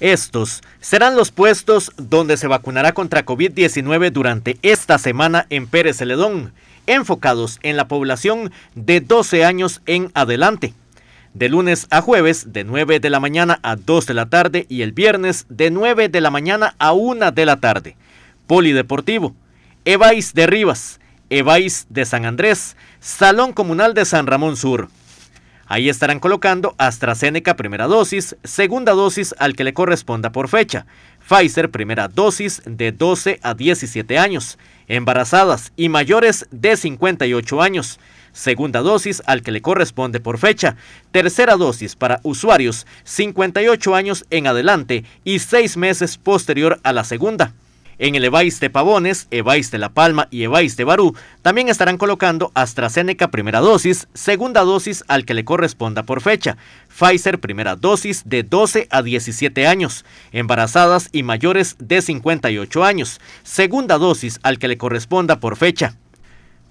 Estos serán los puestos donde se vacunará contra COVID-19 durante esta semana en Pérez Celedón, enfocados en la población de 12 años en adelante. De lunes a jueves, de 9 de la mañana a 2 de la tarde y el viernes, de 9 de la mañana a 1 de la tarde. Polideportivo, Evais de Rivas, Evais de San Andrés, Salón Comunal de San Ramón Sur. Ahí estarán colocando AstraZeneca primera dosis, segunda dosis al que le corresponda por fecha, Pfizer primera dosis de 12 a 17 años, embarazadas y mayores de 58 años, segunda dosis al que le corresponde por fecha, tercera dosis para usuarios 58 años en adelante y 6 meses posterior a la segunda. En el de Pavones, de La Palma y de Barú también estarán colocando AstraZeneca primera dosis, segunda dosis al que le corresponda por fecha, Pfizer primera dosis de 12 a 17 años, embarazadas y mayores de 58 años, segunda dosis al que le corresponda por fecha.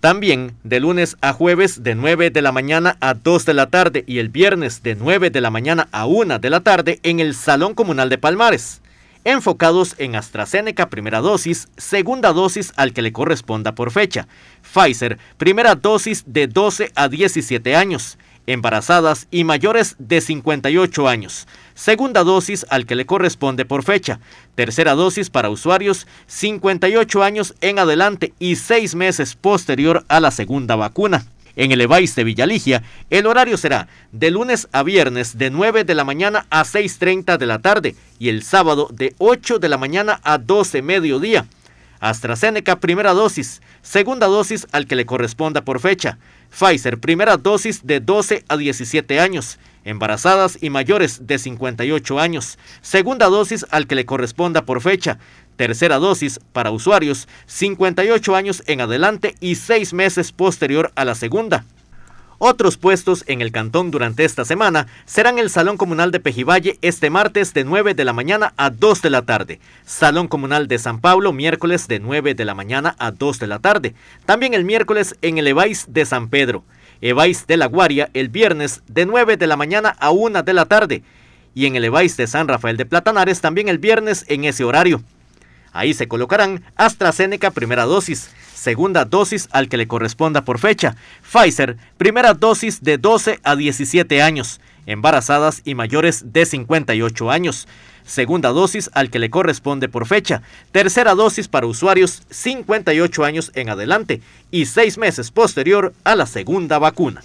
También de lunes a jueves de 9 de la mañana a 2 de la tarde y el viernes de 9 de la mañana a 1 de la tarde en el Salón Comunal de Palmares enfocados en AstraZeneca primera dosis, segunda dosis al que le corresponda por fecha, Pfizer primera dosis de 12 a 17 años, embarazadas y mayores de 58 años, segunda dosis al que le corresponde por fecha, tercera dosis para usuarios 58 años en adelante y 6 meses posterior a la segunda vacuna en el Evais de Villaligia. El horario será de lunes a viernes de 9 de la mañana a 6.30 de la tarde y el sábado de 8 de la mañana a 12 mediodía. AstraZeneca primera dosis, segunda dosis al que le corresponda por fecha. Pfizer primera dosis de 12 a 17 años, embarazadas y mayores de 58 años, segunda dosis al que le corresponda por fecha. Tercera dosis para usuarios 58 años en adelante y 6 meses posterior a la segunda. Otros puestos en el cantón durante esta semana serán el Salón Comunal de Pejivalle este martes de 9 de la mañana a 2 de la tarde, Salón Comunal de San Pablo miércoles de 9 de la mañana a 2 de la tarde, también el miércoles en el Evais de San Pedro, Evais de la Guaria el viernes de 9 de la mañana a 1 de la tarde y en el Evais de San Rafael de Platanares también el viernes en ese horario. Ahí se colocarán AstraZeneca primera dosis, segunda dosis al que le corresponda por fecha, Pfizer primera dosis de 12 a 17 años, embarazadas y mayores de 58 años, segunda dosis al que le corresponde por fecha, tercera dosis para usuarios 58 años en adelante y seis meses posterior a la segunda vacuna.